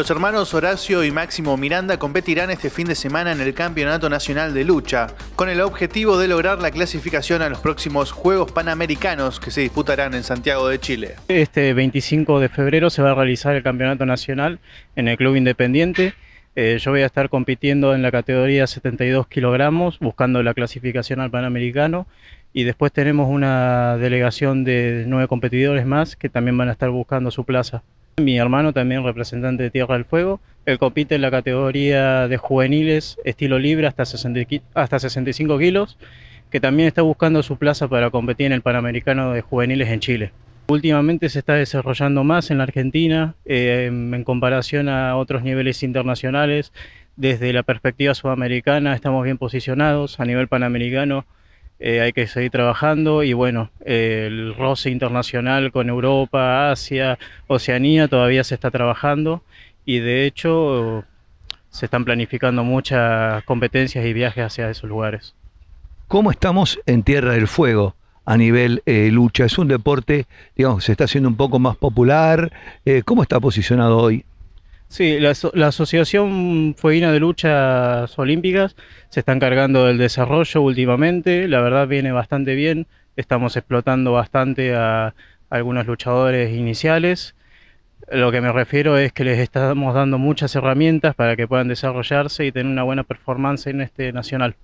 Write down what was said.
Los hermanos Horacio y Máximo Miranda competirán este fin de semana en el Campeonato Nacional de Lucha, con el objetivo de lograr la clasificación a los próximos Juegos Panamericanos que se disputarán en Santiago de Chile. Este 25 de febrero se va a realizar el Campeonato Nacional en el Club Independiente. Eh, yo voy a estar compitiendo en la categoría 72 kilogramos, buscando la clasificación al Panamericano. Y después tenemos una delegación de nueve competidores más que también van a estar buscando su plaza. Mi hermano también representante de Tierra del Fuego. Él compite en la categoría de juveniles, estilo libre, hasta, 65 kilos, que también está buscando su plaza para competir en el Panamericano de Juveniles en Chile. Últimamente se está desarrollando más en la Argentina eh, en comparación a otros niveles internacionales. Desde la perspectiva sudamericana estamos bien posicionados, a nivel panamericano eh, hay que seguir trabajando y bueno, eh, el roce internacional con Europa, Asia, Oceanía todavía se está trabajando y de hecho se están planificando muchas competencias y viajes hacia esos lugares. ¿Cómo estamos en Tierra del Fuego? a nivel eh, lucha. Es un deporte, digamos, se está haciendo un poco más popular. ¿Cómo está posicionado hoy? Sí, la, la Asociación Fueguina de Luchas Olímpicas se está encargando del desarrollo últimamente, la verdad viene bastante bien, estamos explotando bastante a algunos luchadores iniciales. Lo que me refiero es que les estamos dando muchas herramientas para que puedan desarrollarse y tener una buena performance en este nacional.